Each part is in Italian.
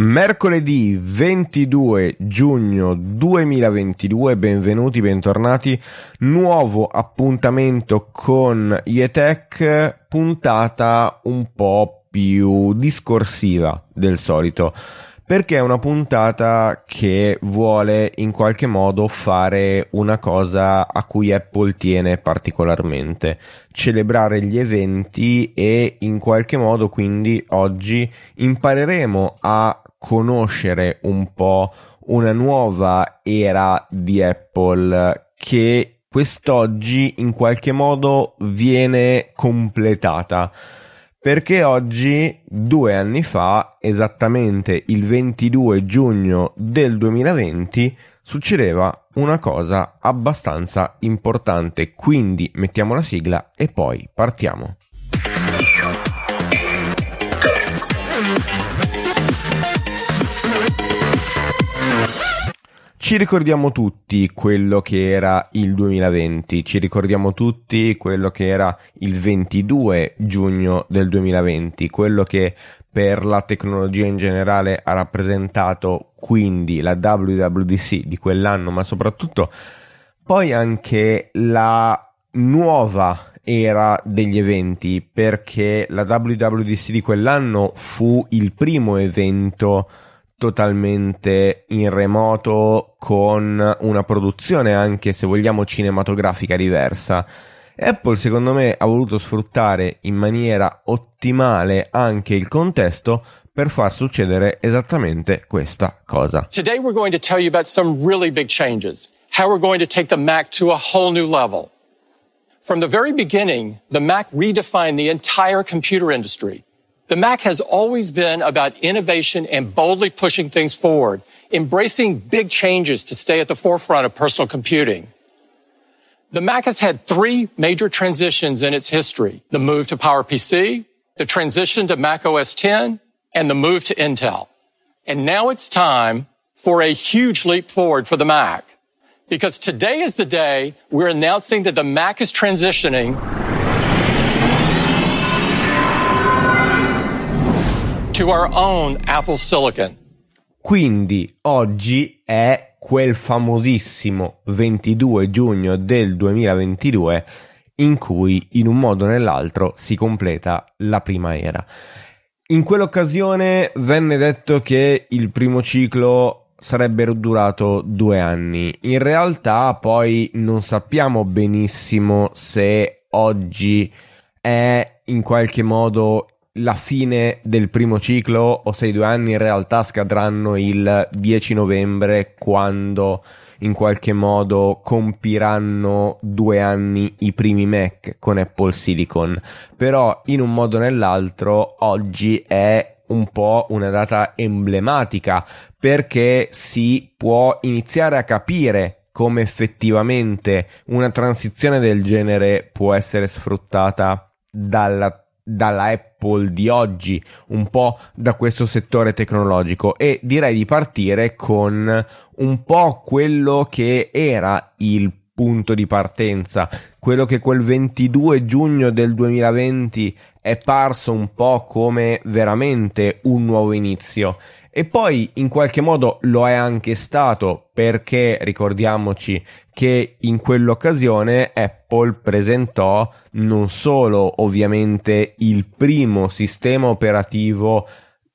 Mercoledì 22 giugno 2022, benvenuti, bentornati, nuovo appuntamento con IETech, puntata un po' più discorsiva del solito, perché è una puntata che vuole in qualche modo fare una cosa a cui Apple tiene particolarmente, celebrare gli eventi e in qualche modo quindi oggi impareremo a conoscere un po' una nuova era di Apple che quest'oggi in qualche modo viene completata. Perché oggi, due anni fa, esattamente il 22 giugno del 2020, succedeva una cosa abbastanza importante. Quindi mettiamo la sigla e poi partiamo. Ci ricordiamo tutti quello che era il 2020, ci ricordiamo tutti quello che era il 22 giugno del 2020, quello che per la tecnologia in generale ha rappresentato quindi la WWDC di quell'anno, ma soprattutto poi anche la nuova era degli eventi perché la WWDC di quell'anno fu il primo evento totalmente in remoto con una produzione anche se vogliamo cinematografica diversa. Apple secondo me ha voluto sfruttare in maniera ottimale anche il contesto per far succedere esattamente questa cosa. Today we're going to tell you about some really big changes. How we're going to take the Mac to a whole new level. From the very beginning, the Mac redefined the entire computer industry. The Mac has always been about innovation and boldly pushing things forward, embracing big changes to stay at the forefront of personal computing. The Mac has had three major transitions in its history. The move to PowerPC, the transition to Mac OS 10, and the move to Intel. And now it's time for a huge leap forward for the Mac. Because today is the day we're announcing that the Mac is transitioning Quindi oggi è quel famosissimo 22 giugno del 2022 in cui in un modo o nell'altro si completa la prima era. In quell'occasione venne detto che il primo ciclo sarebbe durato due anni. In realtà poi non sappiamo benissimo se oggi è in qualche modo la fine del primo ciclo o se i due anni in realtà scadranno il 10 novembre quando in qualche modo compiranno due anni i primi Mac con Apple Silicon però in un modo o nell'altro oggi è un po' una data emblematica perché si può iniziare a capire come effettivamente una transizione del genere può essere sfruttata dalla dalla Apple di oggi, un po' da questo settore tecnologico e direi di partire con un po' quello che era il punto di partenza, quello che quel 22 giugno del 2020 è parso un po' come veramente un nuovo inizio e poi in qualche modo lo è anche stato perché ricordiamoci che in quell'occasione Apple presentò non solo ovviamente il primo sistema operativo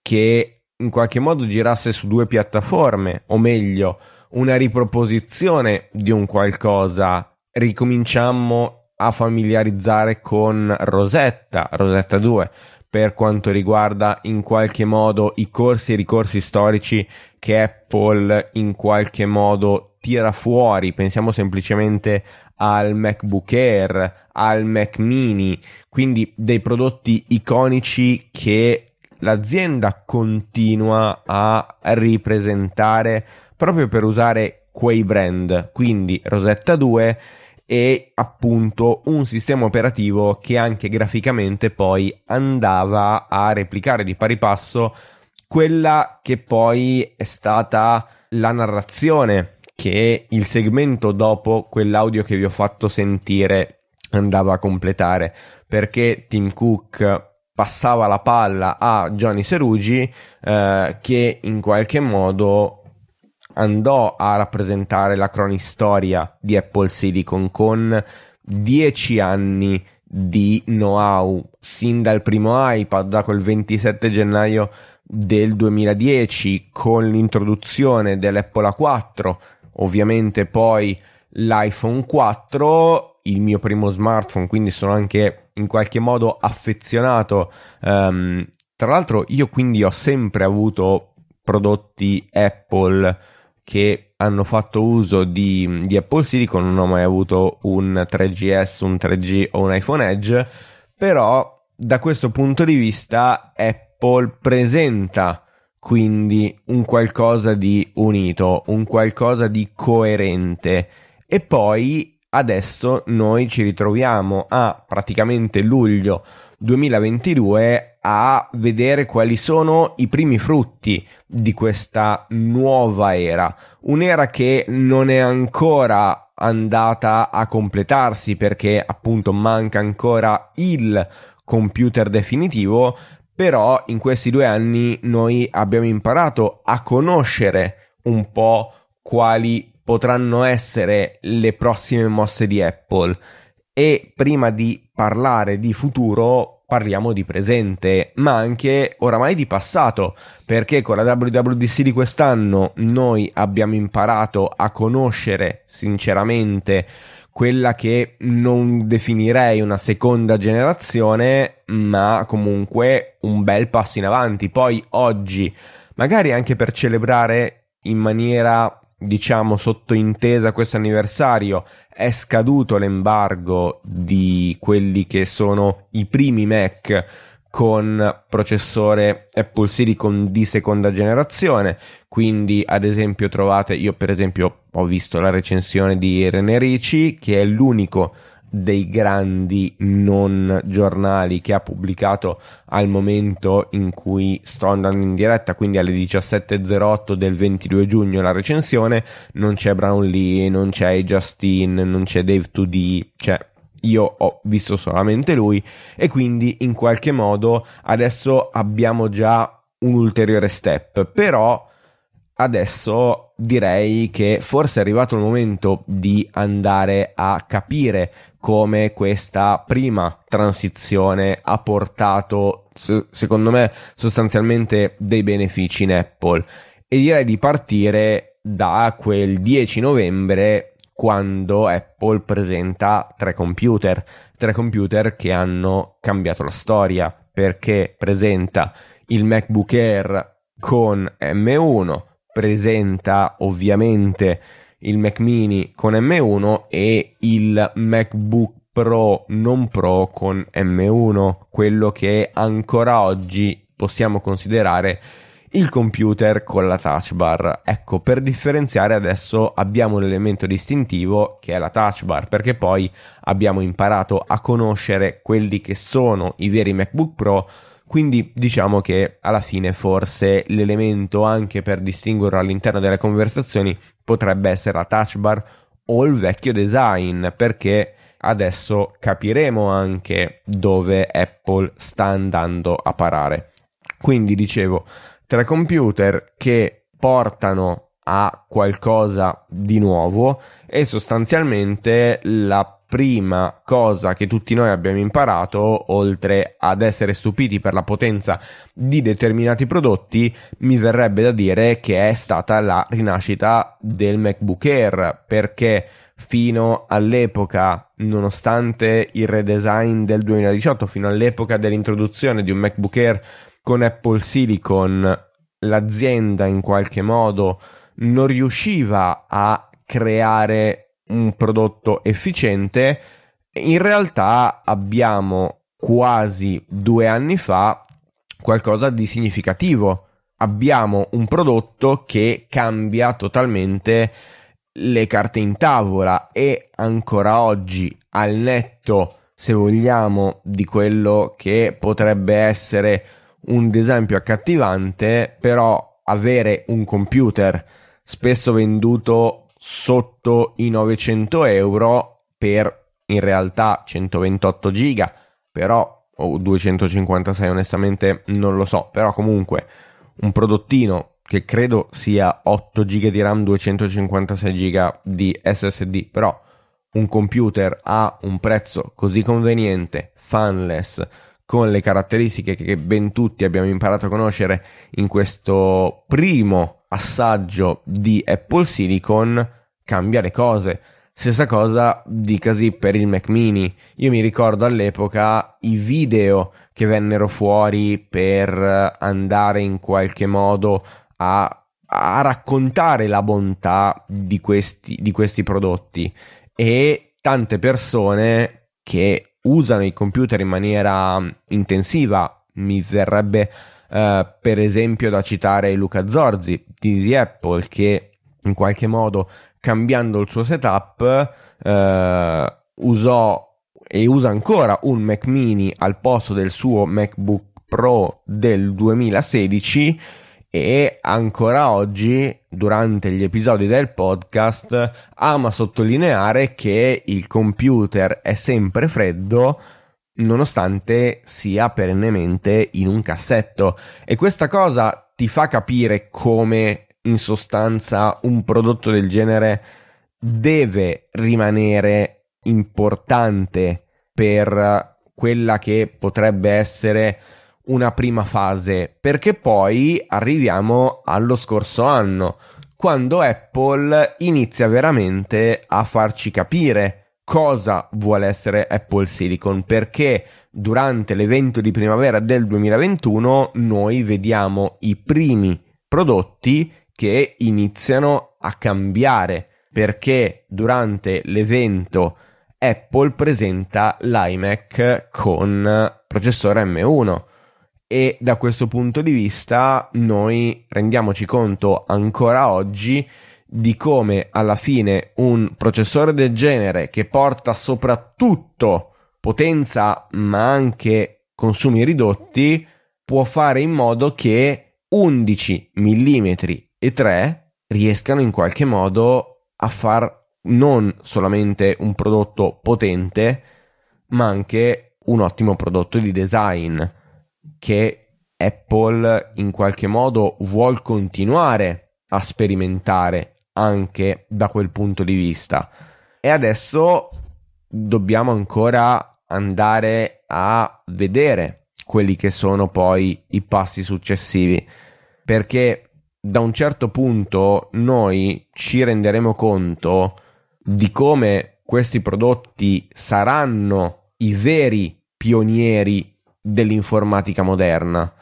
che in qualche modo girasse su due piattaforme, o meglio, una riproposizione di un qualcosa. Ricominciamo a familiarizzare con Rosetta, Rosetta 2 per quanto riguarda in qualche modo i corsi e ricorsi storici che Apple in qualche modo tira fuori. Pensiamo semplicemente al MacBook Air, al Mac Mini, quindi dei prodotti iconici che l'azienda continua a ripresentare proprio per usare quei brand. Quindi Rosetta 2 e appunto un sistema operativo che anche graficamente poi andava a replicare di pari passo quella che poi è stata la narrazione che il segmento dopo quell'audio che vi ho fatto sentire andava a completare perché Tim Cook passava la palla a Johnny Serugi eh, che in qualche modo andò a rappresentare la cronistoria di Apple Silicon con 10 anni di know-how sin dal primo iPad, da quel 27 gennaio del 2010 con l'introduzione dell'Apple A4, ovviamente poi l'iPhone 4, il mio primo smartphone, quindi sono anche in qualche modo affezionato. Um, tra l'altro io quindi ho sempre avuto prodotti Apple che hanno fatto uso di, di Apple Silicon, non ho mai avuto un 3GS, un 3G o un iPhone Edge, però da questo punto di vista Apple presenta quindi un qualcosa di unito, un qualcosa di coerente e poi adesso noi ci ritroviamo a praticamente luglio 2022 a vedere quali sono i primi frutti di questa nuova era, un'era che non è ancora andata a completarsi perché appunto manca ancora il computer definitivo, però in questi due anni noi abbiamo imparato a conoscere un po' quali potranno essere le prossime mosse di Apple e prima di parlare di futuro parliamo di presente, ma anche oramai di passato, perché con la WWDC di quest'anno noi abbiamo imparato a conoscere sinceramente quella che non definirei una seconda generazione, ma comunque un bel passo in avanti. Poi oggi, magari anche per celebrare in maniera diciamo sottointesa questo anniversario è scaduto l'embargo di quelli che sono i primi Mac con processore Apple Silicon di seconda generazione, quindi ad esempio trovate, io per esempio ho visto la recensione di Rene Ricci che è l'unico dei grandi non giornali che ha pubblicato al momento in cui sto andando in diretta, quindi alle 17.08 del 22 giugno la recensione, non c'è Brownlee, non c'è Justin, non c'è Dave 2D, cioè io ho visto solamente lui e quindi in qualche modo adesso abbiamo già un ulteriore step, però adesso direi che forse è arrivato il momento di andare a capire come questa prima transizione ha portato, secondo me, sostanzialmente dei benefici in Apple. E direi di partire da quel 10 novembre quando Apple presenta tre computer, tre computer che hanno cambiato la storia perché presenta il MacBook Air con M1, presenta ovviamente il Mac mini con M1 e il MacBook Pro non Pro con M1, quello che ancora oggi possiamo considerare il computer con la touch bar. Ecco, per differenziare adesso abbiamo un elemento distintivo che è la touch bar, perché poi abbiamo imparato a conoscere quelli che sono i veri MacBook Pro quindi diciamo che alla fine forse l'elemento anche per distinguerlo all'interno delle conversazioni potrebbe essere la touch bar o il vecchio design, perché adesso capiremo anche dove Apple sta andando a parare. Quindi dicevo, tre computer che portano a qualcosa di nuovo e sostanzialmente la prima cosa che tutti noi abbiamo imparato, oltre ad essere stupiti per la potenza di determinati prodotti, mi verrebbe da dire che è stata la rinascita del MacBook Air, perché fino all'epoca, nonostante il redesign del 2018, fino all'epoca dell'introduzione di un MacBook Air con Apple Silicon, l'azienda in qualche modo non riusciva a creare un prodotto efficiente, in realtà abbiamo quasi due anni fa qualcosa di significativo. Abbiamo un prodotto che cambia totalmente le carte in tavola e ancora oggi al netto, se vogliamo, di quello che potrebbe essere un design più accattivante, però avere un computer spesso venduto sotto i 900 euro per in realtà 128 giga, però o 256 onestamente non lo so, però comunque un prodottino che credo sia 8 giga di RAM, 256 giga di SSD, però un computer a un prezzo così conveniente, fanless, con le caratteristiche che ben tutti abbiamo imparato a conoscere in questo primo assaggio di Apple Silicon cambia le cose. Stessa cosa dicasi per il Mac mini. Io mi ricordo all'epoca i video che vennero fuori per andare in qualche modo a, a raccontare la bontà di questi, di questi prodotti e tante persone che usano i computer in maniera intensiva, mi verrebbe eh, per esempio da citare Luca Zorzi di The Apple che in qualche modo cambiando il suo setup eh, usò e usa ancora un Mac mini al posto del suo MacBook Pro del 2016 e ancora oggi durante gli episodi del podcast ama sottolineare che il computer è sempre freddo nonostante sia perennemente in un cassetto. E questa cosa ti fa capire come in sostanza un prodotto del genere deve rimanere importante per quella che potrebbe essere una prima fase, perché poi arriviamo allo scorso anno, quando Apple inizia veramente a farci capire cosa vuole essere Apple Silicon perché durante l'evento di primavera del 2021 noi vediamo i primi prodotti che iniziano a cambiare perché durante l'evento Apple presenta l'iMac con processore M1 e da questo punto di vista noi rendiamoci conto ancora oggi di come alla fine un processore del genere che porta soprattutto potenza ma anche consumi ridotti può fare in modo che 11 mm e 3 riescano in qualche modo a far non solamente un prodotto potente ma anche un ottimo prodotto di design che Apple in qualche modo vuol continuare a sperimentare anche da quel punto di vista. E adesso dobbiamo ancora andare a vedere quelli che sono poi i passi successivi, perché da un certo punto noi ci renderemo conto di come questi prodotti saranno i veri pionieri dell'informatica moderna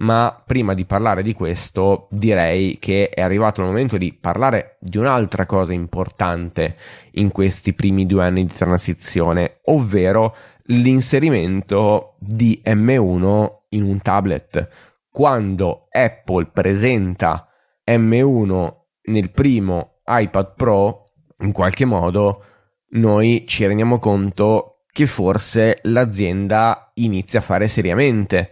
ma prima di parlare di questo direi che è arrivato il momento di parlare di un'altra cosa importante in questi primi due anni di transizione, ovvero l'inserimento di M1 in un tablet. Quando Apple presenta M1 nel primo iPad Pro, in qualche modo noi ci rendiamo conto che forse l'azienda inizia a fare seriamente.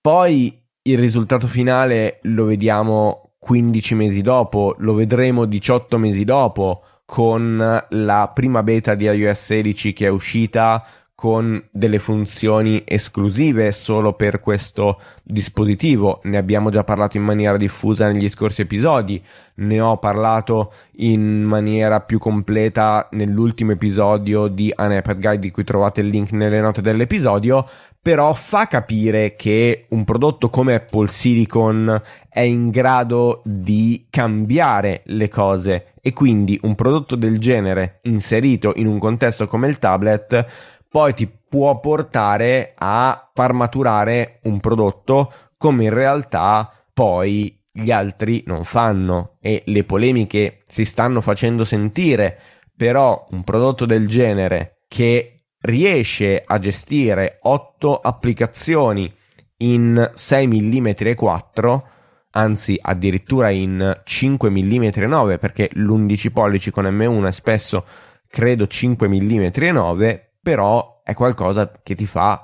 Poi il risultato finale lo vediamo 15 mesi dopo, lo vedremo 18 mesi dopo con la prima beta di iOS 16 che è uscita con delle funzioni esclusive solo per questo dispositivo. Ne abbiamo già parlato in maniera diffusa negli scorsi episodi, ne ho parlato in maniera più completa nell'ultimo episodio di An iPad Guide di cui trovate il link nelle note dell'episodio, però fa capire che un prodotto come Apple Silicon è in grado di cambiare le cose e quindi un prodotto del genere inserito in un contesto come il tablet poi ti può portare a far maturare un prodotto come in realtà poi gli altri non fanno e le polemiche si stanno facendo sentire, però un prodotto del genere che riesce a gestire 8 applicazioni in 6 mm e 4 anzi addirittura in 5 mm e 9 perché l'11 pollici con M1 è spesso credo 5 mm e 9 però è qualcosa che ti fa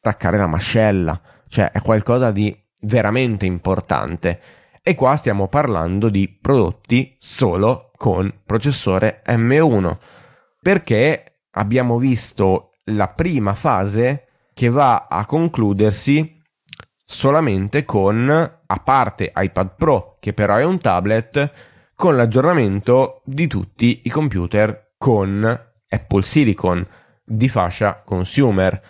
attaccare la mascella cioè è qualcosa di veramente importante e qua stiamo parlando di prodotti solo con processore M1 perché abbiamo visto la prima fase che va a concludersi solamente con, a parte iPad Pro, che però è un tablet, con l'aggiornamento di tutti i computer con Apple Silicon di fascia consumer.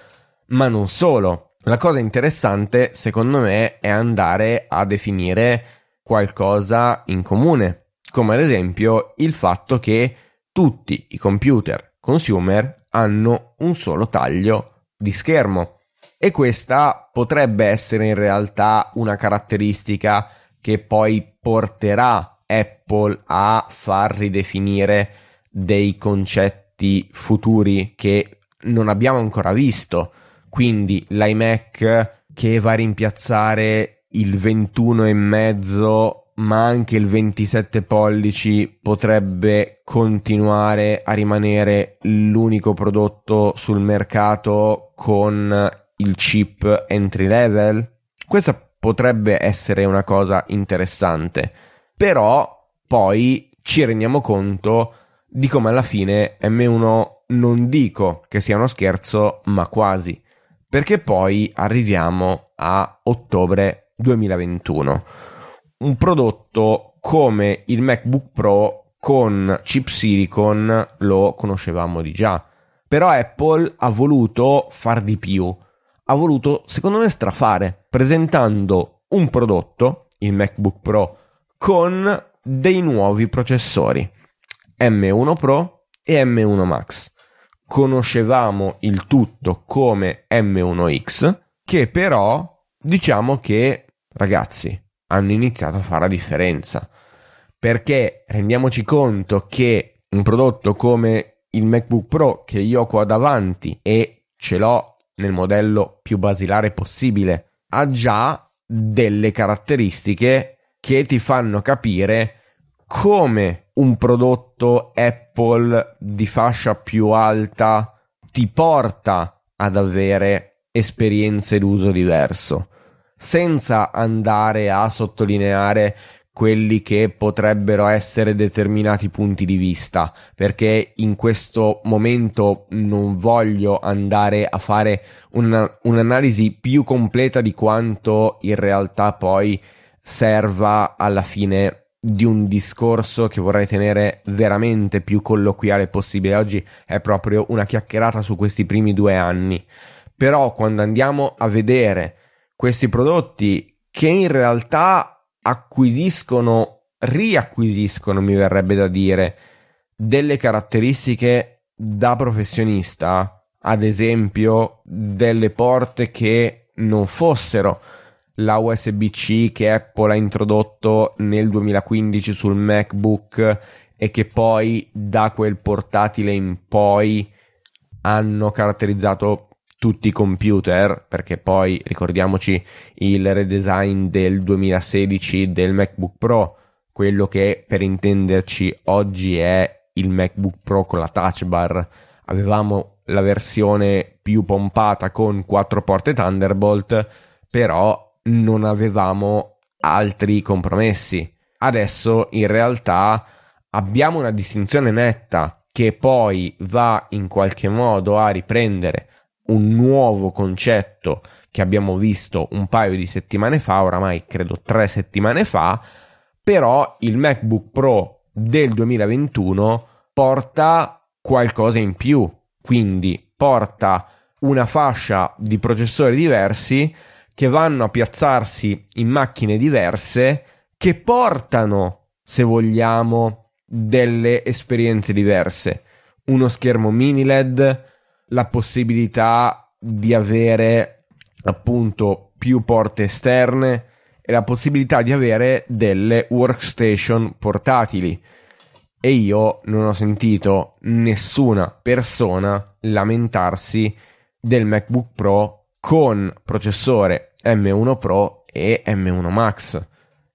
Ma non solo. La cosa interessante, secondo me, è andare a definire qualcosa in comune, come ad esempio il fatto che tutti i computer consumer hanno un solo taglio di schermo e questa potrebbe essere in realtà una caratteristica che poi porterà Apple a far ridefinire dei concetti futuri che non abbiamo ancora visto. Quindi l'iMac che va a rimpiazzare il 21,5 ma anche il 27 pollici potrebbe continuare a rimanere l'unico prodotto sul mercato con il chip entry level? Questa potrebbe essere una cosa interessante, però poi ci rendiamo conto di come alla fine M1 non dico che sia uno scherzo, ma quasi, perché poi arriviamo a ottobre 2021 un prodotto come il MacBook Pro con chip silicon lo conoscevamo di già. Però Apple ha voluto far di più. Ha voluto, secondo me, strafare, presentando un prodotto, il MacBook Pro, con dei nuovi processori M1 Pro e M1 Max. Conoscevamo il tutto come M1X, che però diciamo che, ragazzi, hanno iniziato a fare la differenza. Perché rendiamoci conto che un prodotto come il MacBook Pro che io ho qua davanti e ce l'ho nel modello più basilare possibile, ha già delle caratteristiche che ti fanno capire come un prodotto Apple di fascia più alta ti porta ad avere esperienze d'uso diverso senza andare a sottolineare quelli che potrebbero essere determinati punti di vista, perché in questo momento non voglio andare a fare una, un'analisi più completa di quanto in realtà poi serva alla fine di un discorso che vorrei tenere veramente più colloquiale possibile. Oggi è proprio una chiacchierata su questi primi due anni. Però quando andiamo a vedere questi prodotti che in realtà acquisiscono, riacquisiscono, mi verrebbe da dire, delle caratteristiche da professionista, ad esempio delle porte che non fossero la USB-C che Apple ha introdotto nel 2015 sul MacBook e che poi da quel portatile in poi hanno caratterizzato tutti i computer, perché poi ricordiamoci il redesign del 2016 del MacBook Pro, quello che per intenderci oggi è il MacBook Pro con la touch bar. Avevamo la versione più pompata con quattro porte Thunderbolt, però non avevamo altri compromessi. Adesso in realtà abbiamo una distinzione netta che poi va in qualche modo a riprendere un nuovo concetto che abbiamo visto un paio di settimane fa, oramai credo tre settimane fa, però il MacBook Pro del 2021 porta qualcosa in più, quindi porta una fascia di processori diversi che vanno a piazzarsi in macchine diverse che portano, se vogliamo, delle esperienze diverse. Uno schermo mini LED, la possibilità di avere appunto più porte esterne e la possibilità di avere delle workstation portatili e io non ho sentito nessuna persona lamentarsi del MacBook Pro con processore M1 Pro e M1 Max.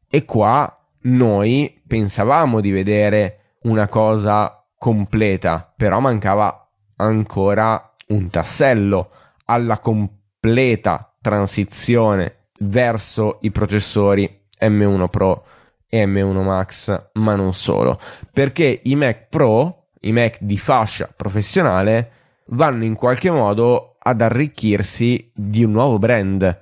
E qua noi pensavamo di vedere una cosa completa, però mancava ancora un tassello alla completa transizione verso i processori M1 Pro e M1 Max, ma non solo, perché i Mac Pro, i Mac di fascia professionale, vanno in qualche modo ad arricchirsi di un nuovo brand.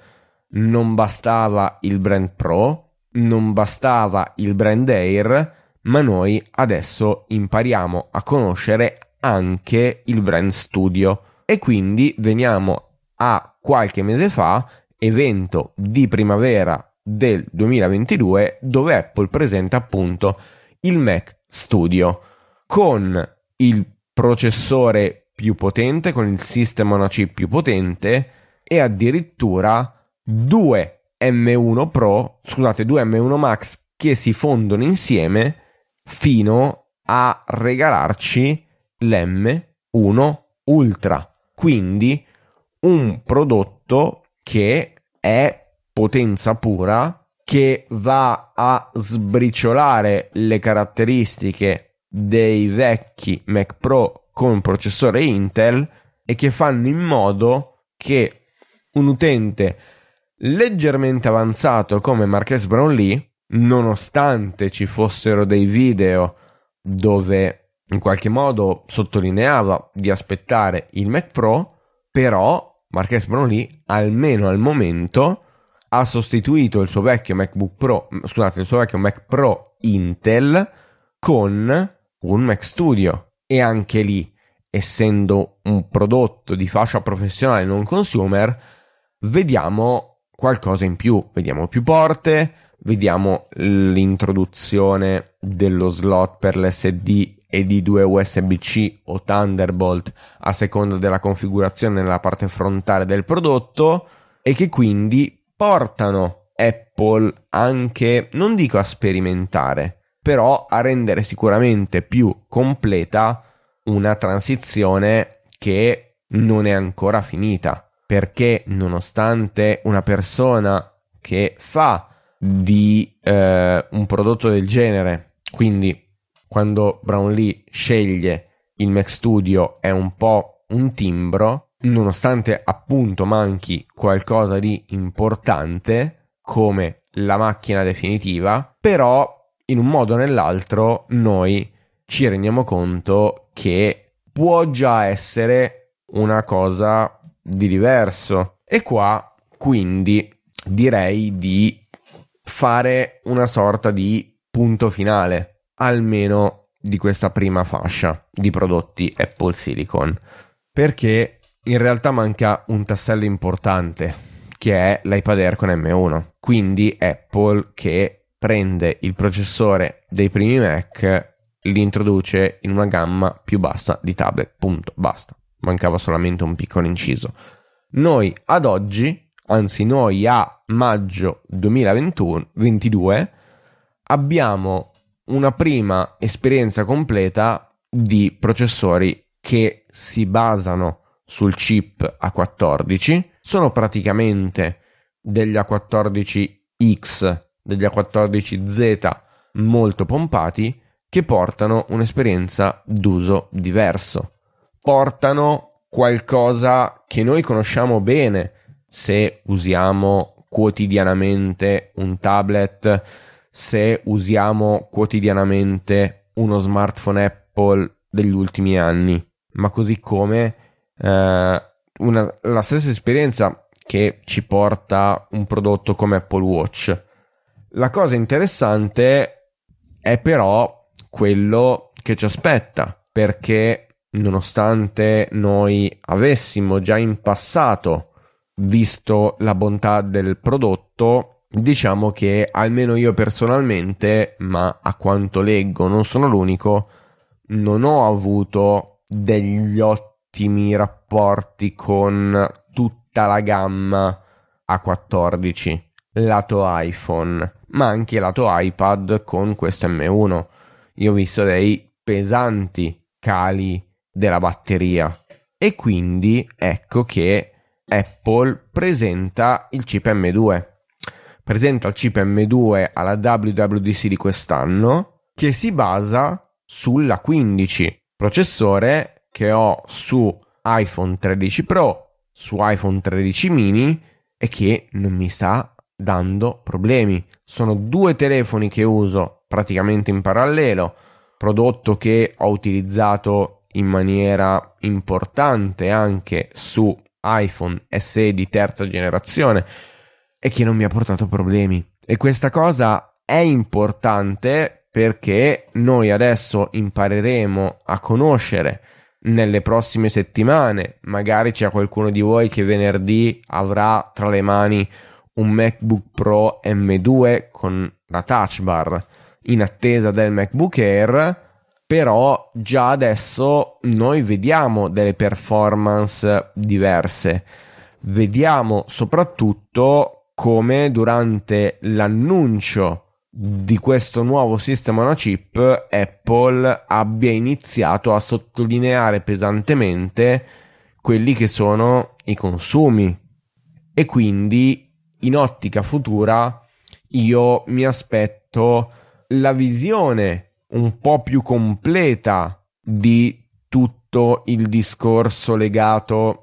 Non bastava il brand Pro, non bastava il brand Air, ma noi adesso impariamo a conoscere anche il brand studio e quindi veniamo a qualche mese fa, evento di primavera del 2022, dove Apple presenta appunto il Mac Studio con il processore più potente, con il sistema on chip più potente e addirittura due M1 Pro, scusate, due M1 Max che si fondono insieme fino a regalarci l'M1 Ultra, quindi un prodotto che è potenza pura, che va a sbriciolare le caratteristiche dei vecchi Mac Pro con processore Intel e che fanno in modo che un utente leggermente avanzato come Marques Brownlee, nonostante ci fossero dei video dove in qualche modo sottolineava di aspettare il Mac Pro, però Marques Brownlee almeno al momento ha sostituito il suo vecchio MacBook Pro, scusate, il suo vecchio Mac Pro Intel con un Mac Studio e anche lì essendo un prodotto di fascia professionale non consumer, vediamo qualcosa in più, vediamo più porte, vediamo l'introduzione dello slot per l'SD e di due USB-C o Thunderbolt a seconda della configurazione nella parte frontale del prodotto e che quindi portano Apple anche, non dico a sperimentare, però a rendere sicuramente più completa una transizione che non è ancora finita, perché nonostante una persona che fa di eh, un prodotto del genere, quindi quando Brownlee sceglie il Mac Studio è un po' un timbro, nonostante appunto manchi qualcosa di importante come la macchina definitiva, però in un modo o nell'altro noi ci rendiamo conto che può già essere una cosa di diverso. E qua quindi direi di fare una sorta di punto finale almeno di questa prima fascia di prodotti Apple Silicon, perché in realtà manca un tassello importante che è l'iPad Air con M1. Quindi Apple che prende il processore dei primi Mac li introduce in una gamma più bassa di tablet. Punto, basta. Mancava solamente un piccolo inciso. Noi ad oggi, anzi noi a maggio 2022, abbiamo una prima esperienza completa di processori che si basano sul chip A14, sono praticamente degli A14X, degli A14Z molto pompati che portano un'esperienza d'uso diverso. Portano qualcosa che noi conosciamo bene se usiamo quotidianamente un tablet se usiamo quotidianamente uno smartphone Apple degli ultimi anni, ma così come eh, una, la stessa esperienza che ci porta un prodotto come Apple Watch. La cosa interessante è però quello che ci aspetta, perché nonostante noi avessimo già in passato visto la bontà del prodotto, diciamo che almeno io personalmente, ma a quanto leggo non sono l'unico, non ho avuto degli ottimi rapporti con tutta la gamma A14, lato iPhone, ma anche lato iPad con questo M1. Io ho visto dei pesanti cali della batteria e quindi ecco che Apple presenta il chip M2 presenta il chip M2 alla WWDC di quest'anno che si basa sulla 15, processore che ho su iPhone 13 Pro, su iPhone 13 mini e che non mi sta dando problemi. Sono due telefoni che uso praticamente in parallelo, prodotto che ho utilizzato in maniera importante anche su iPhone SE di terza generazione e che non mi ha portato problemi. E questa cosa è importante perché noi adesso impareremo a conoscere nelle prossime settimane, magari c'è qualcuno di voi che venerdì avrà tra le mani un MacBook Pro M2 con la touch bar in attesa del MacBook Air, però già adesso noi vediamo delle performance diverse. Vediamo soprattutto come durante l'annuncio di questo nuovo sistema una chip Apple abbia iniziato a sottolineare pesantemente quelli che sono i consumi e quindi in ottica futura io mi aspetto la visione un po' più completa di tutto il discorso legato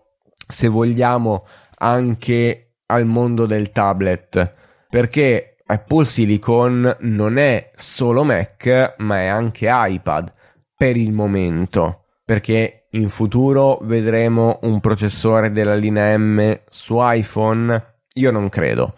se vogliamo anche al mondo del tablet, perché Apple Silicon non è solo Mac, ma è anche iPad per il momento, perché in futuro vedremo un processore della linea M su iPhone? Io non credo.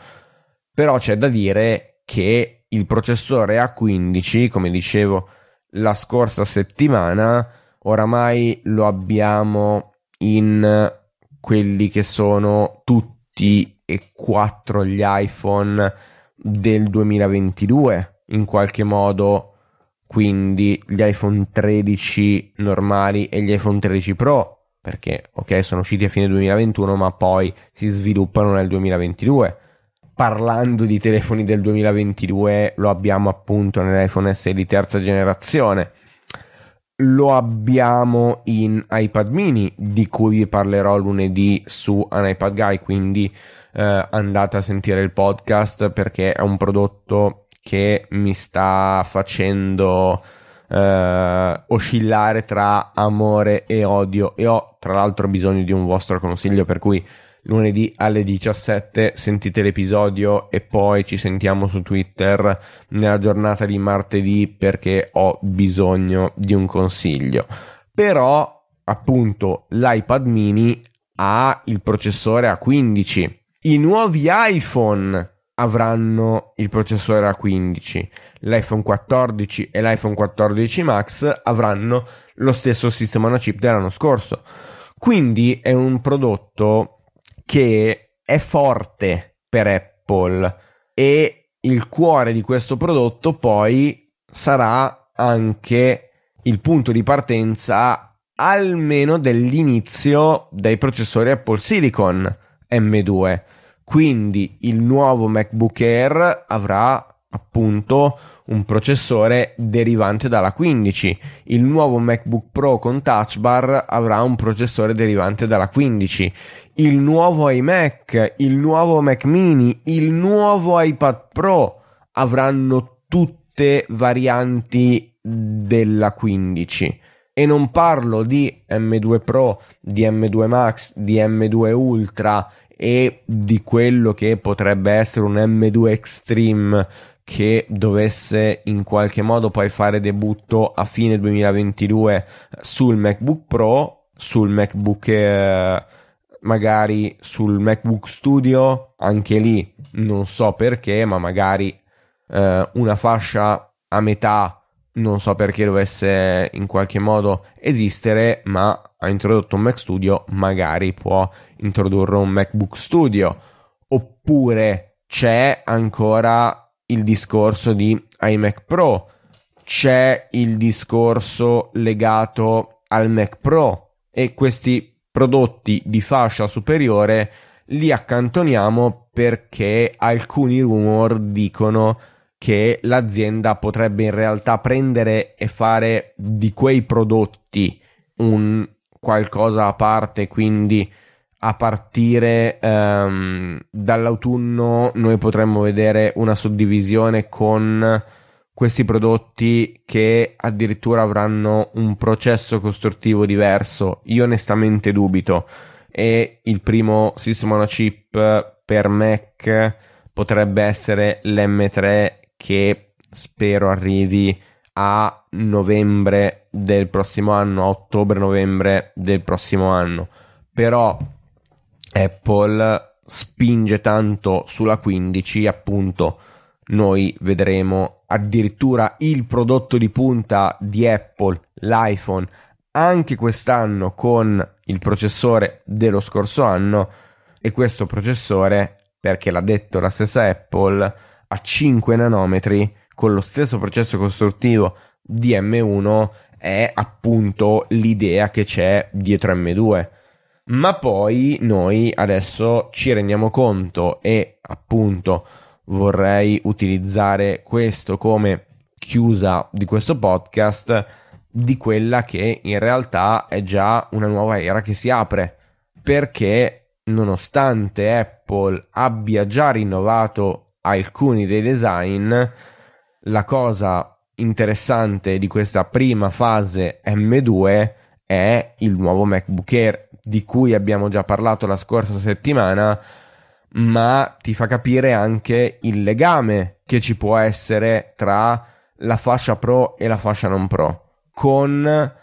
Però c'è da dire che il processore A15, come dicevo la scorsa settimana, oramai lo abbiamo in quelli che sono tutti e 2004 gli iPhone del 2022 in qualche modo quindi gli iPhone 13 normali e gli iPhone 13 Pro perché ok sono usciti a fine 2021 ma poi si sviluppano nel 2022 parlando di telefoni del 2022 lo abbiamo appunto nell'iPhone SE di terza generazione lo abbiamo in iPad mini di cui vi parlerò lunedì su An iPad Guy quindi eh, andate a sentire il podcast perché è un prodotto che mi sta facendo eh, oscillare tra amore e odio e ho tra l'altro bisogno di un vostro consiglio per cui lunedì alle 17 sentite l'episodio e poi ci sentiamo su Twitter nella giornata di martedì perché ho bisogno di un consiglio. Però appunto l'iPad mini ha il processore A15. I nuovi iPhone avranno il processore A15, l'iPhone 14 e l'iPhone 14 Max avranno lo stesso sistema no chip dell'anno scorso. Quindi è un prodotto che è forte per Apple e il cuore di questo prodotto poi sarà anche il punto di partenza almeno dell'inizio dei processori Apple Silicon M2. Quindi il nuovo MacBook Air avrà appunto un processore derivante dalla 15. Il nuovo MacBook Pro con Touch Bar avrà un processore derivante dalla 15. Il nuovo iMac, il nuovo Mac mini, il nuovo iPad Pro avranno tutte varianti della 15. E non parlo di M2 Pro, di M2 Max, di M2 Ultra e di quello che potrebbe essere un M2 Extreme che dovesse in qualche modo poi fare debutto a fine 2022 sul MacBook Pro, sul MacBook eh, magari sul MacBook Studio, anche lì non so perché, ma magari eh, una fascia a metà non so perché dovesse in qualche modo esistere, ma ha introdotto un Mac Studio, magari può introdurre un MacBook Studio. Oppure c'è ancora il discorso di iMac Pro, c'è il discorso legato al Mac Pro e questi prodotti di fascia superiore li accantoniamo perché alcuni rumor dicono che l'azienda potrebbe in realtà prendere e fare di quei prodotti un qualcosa a parte, quindi a partire um, dall'autunno noi potremmo vedere una suddivisione con questi prodotti che addirittura avranno un processo costruttivo diverso. Io onestamente dubito. E il primo sistema on chip per Mac potrebbe essere l'M3 che spero arrivi a novembre del prossimo anno, a ottobre-novembre del prossimo anno. Però Apple spinge tanto sulla 15, appunto noi vedremo addirittura il prodotto di punta di Apple, l'iPhone, anche quest'anno con il processore dello scorso anno e questo processore, perché l'ha detto la stessa Apple, a 5 nanometri con lo stesso processo costruttivo di M1 è appunto l'idea che c'è dietro M2 ma poi noi adesso ci rendiamo conto e appunto vorrei utilizzare questo come chiusa di questo podcast di quella che in realtà è già una nuova era che si apre perché nonostante Apple abbia già rinnovato alcuni dei design la cosa interessante di questa prima fase M2 è il nuovo MacBook Air di cui abbiamo già parlato la scorsa settimana, ma ti fa capire anche il legame che ci può essere tra la fascia pro e la fascia non pro, con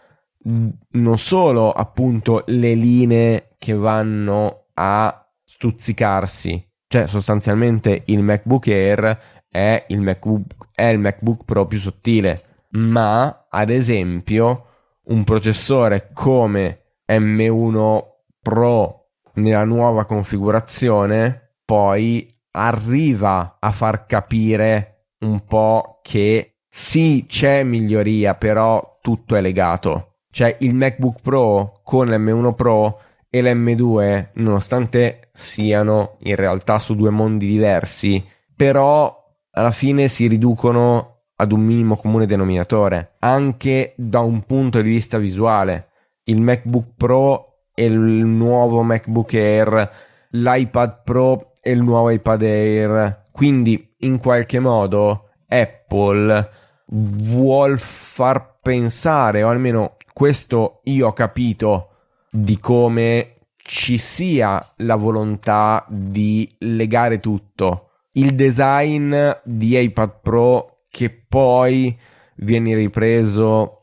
mm, non solo appunto le linee che vanno a stuzzicarsi, cioè sostanzialmente il MacBook Air è il MacBook, è il MacBook Pro più sottile, ma ad esempio un processore come M1 Pro nella nuova configurazione poi arriva a far capire un po' che sì, c'è miglioria, però tutto è legato. Cioè il MacBook Pro con l'M1 Pro e l'M2, nonostante siano in realtà su due mondi diversi, però alla fine si riducono ad un minimo comune denominatore, anche da un punto di vista visuale il MacBook Pro e il nuovo MacBook Air, l'iPad Pro e il nuovo iPad Air. Quindi in qualche modo Apple vuol far pensare, o almeno questo io ho capito, di come ci sia la volontà di legare tutto. Il design di iPad Pro che poi viene ripreso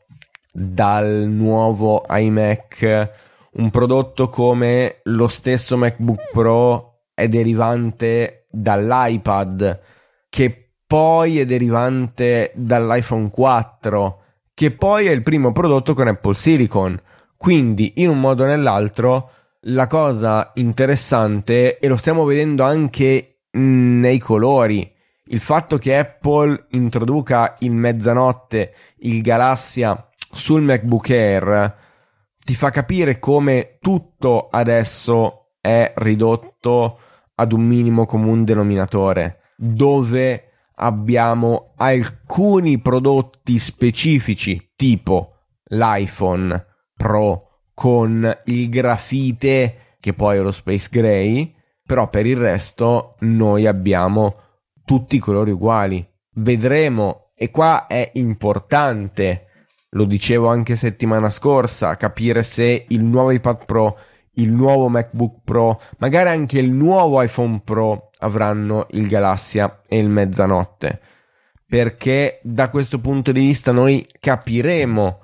dal nuovo iMac. Un prodotto come lo stesso MacBook Pro è derivante dall'iPad, che poi è derivante dall'iPhone 4, che poi è il primo prodotto con Apple Silicon. Quindi, in un modo o nell'altro, la cosa interessante, e lo stiamo vedendo anche nei colori, il fatto che Apple introduca il mezzanotte, il Galassia sul MacBook Air ti fa capire come tutto adesso è ridotto ad un minimo comune denominatore, dove abbiamo alcuni prodotti specifici tipo l'iPhone Pro con il grafite che poi è lo Space Gray, però per il resto noi abbiamo tutti i colori uguali. Vedremo e qua è importante lo dicevo anche settimana scorsa, capire se il nuovo iPad Pro, il nuovo MacBook Pro, magari anche il nuovo iPhone Pro avranno il Galassia e il mezzanotte. Perché da questo punto di vista noi capiremo,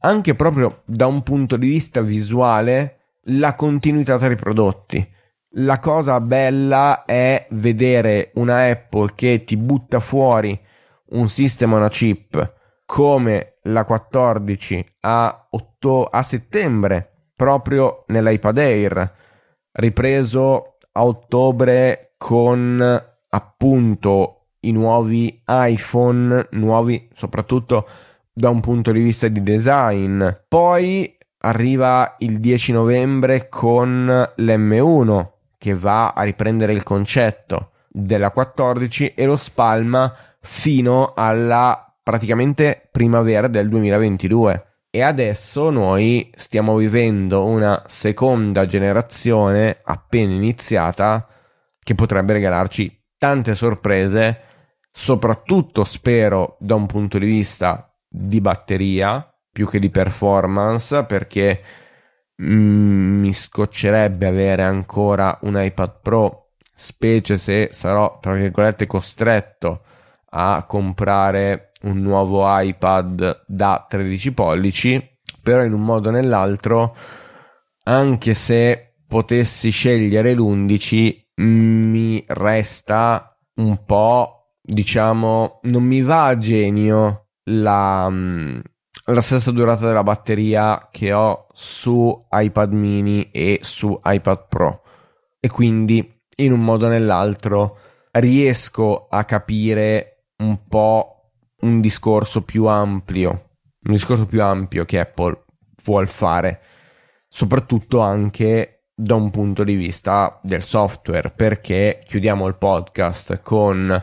anche proprio da un punto di vista visuale, la continuità tra i prodotti. La cosa bella è vedere una Apple che ti butta fuori un sistema, una chip come la 14 a, otto, a settembre proprio nell'iPad Air, ripreso a ottobre con appunto i nuovi iPhone, nuovi soprattutto da un punto di vista di design. Poi arriva il 10 novembre con l'M1 che va a riprendere il concetto della 14 e lo spalma fino alla praticamente primavera del 2022 e adesso noi stiamo vivendo una seconda generazione appena iniziata che potrebbe regalarci tante sorprese, soprattutto spero da un punto di vista di batteria più che di performance perché mm, mi scoccerebbe avere ancora un iPad Pro specie se sarò tra virgolette costretto a comprare un nuovo iPad da 13 pollici, però in un modo o nell'altro, anche se potessi scegliere l'11, mi resta un po', diciamo, non mi va a genio la, mm, la stessa durata della batteria che ho su iPad mini e su iPad Pro. E quindi, in un modo o nell'altro, riesco a capire un po' un discorso più ampio, un discorso più ampio che Apple vuole fare, soprattutto anche da un punto di vista del software, perché chiudiamo il podcast con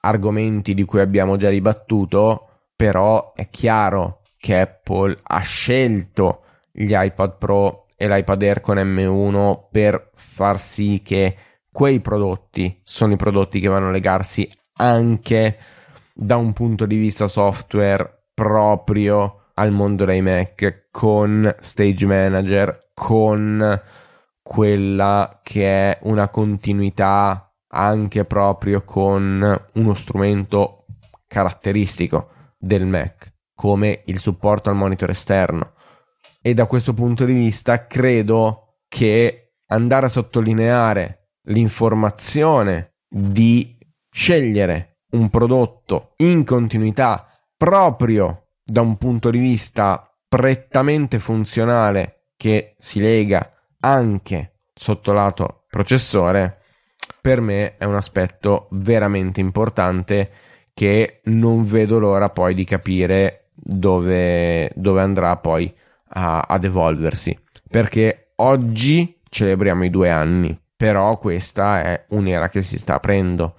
argomenti di cui abbiamo già dibattuto, però è chiaro che Apple ha scelto gli iPad Pro e l'iPad Air con M1 per far sì che quei prodotti sono i prodotti che vanno a legarsi anche a da un punto di vista software proprio al mondo dei Mac con Stage Manager, con quella che è una continuità anche proprio con uno strumento caratteristico del Mac, come il supporto al monitor esterno. E da questo punto di vista credo che andare a sottolineare l'informazione di scegliere un prodotto in continuità proprio da un punto di vista prettamente funzionale che si lega anche sotto lato processore, per me è un aspetto veramente importante che non vedo l'ora poi di capire dove, dove andrà poi a, ad evolversi. Perché oggi celebriamo i due anni, però questa è un'era che si sta aprendo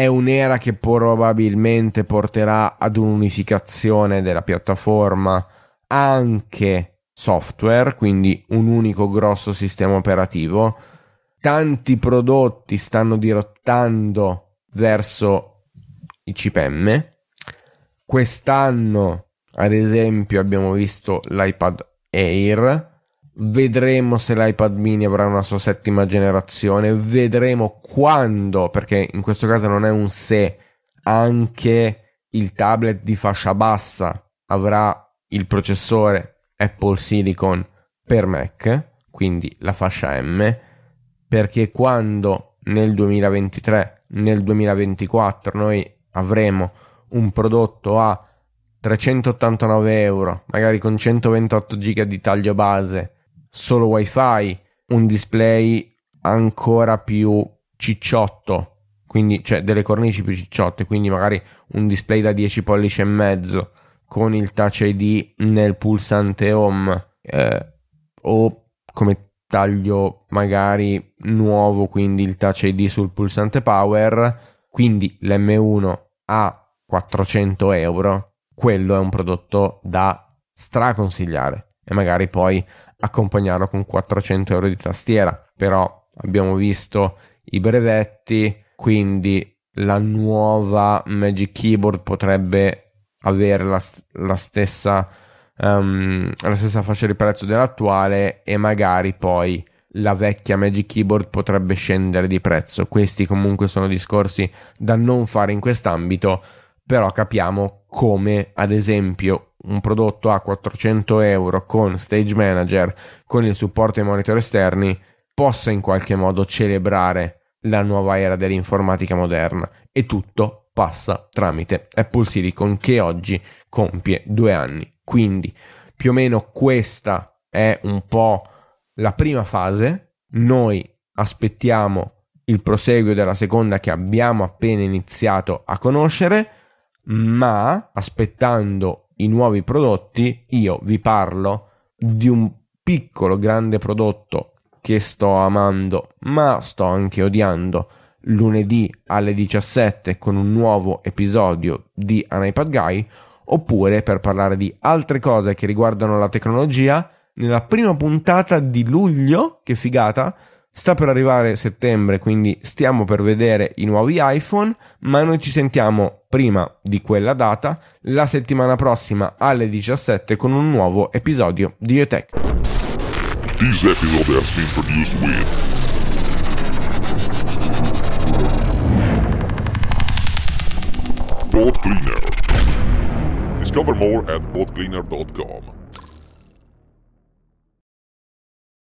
è un'era che probabilmente porterà ad un'unificazione della piattaforma anche software, quindi un unico grosso sistema operativo. Tanti prodotti stanno dirottando verso i CPM. Quest'anno, ad esempio, abbiamo visto l'iPad Air Vedremo se l'iPad mini avrà una sua settima generazione, vedremo quando, perché in questo caso non è un se, anche il tablet di fascia bassa avrà il processore Apple Silicon per Mac, quindi la fascia M, perché quando nel 2023, nel 2024 noi avremo un prodotto a 389 euro, magari con 128 giga di taglio base, solo wifi, un display ancora più cicciotto, quindi cioè delle cornici più cicciotte, quindi magari un display da 10 pollici e mezzo con il touch ID nel pulsante home eh, o come taglio magari nuovo, quindi il touch ID sul pulsante power, quindi l'M1 a 400 euro, quello è un prodotto da straconsigliare e magari poi accompagnarlo con 400 euro di tastiera, però abbiamo visto i brevetti, quindi la nuova Magic Keyboard potrebbe avere la, la stessa um, la stessa fascia di prezzo dell'attuale e magari poi la vecchia Magic Keyboard potrebbe scendere di prezzo. Questi comunque sono discorsi da non fare in quest'ambito, però capiamo come ad esempio un prodotto a 400 euro con stage manager, con il supporto ai monitor esterni, possa in qualche modo celebrare la nuova era dell'informatica moderna. E tutto passa tramite Apple Silicon che oggi compie due anni. Quindi più o meno questa è un po' la prima fase. Noi aspettiamo il proseguio della seconda che abbiamo appena iniziato a conoscere, ma aspettando i nuovi prodotti, io vi parlo di un piccolo grande prodotto che sto amando, ma sto anche odiando. Lunedì alle 17 con un nuovo episodio di An iPad Guy, oppure per parlare di altre cose che riguardano la tecnologia, nella prima puntata di luglio, che figata, Sta per arrivare settembre, quindi stiamo per vedere i nuovi iPhone, ma noi ci sentiamo prima di quella data, la settimana prossima alle 17 con un nuovo episodio di EOTech. This episode has been produced with Boat Cleaner. Discover more at boatcleaner.com.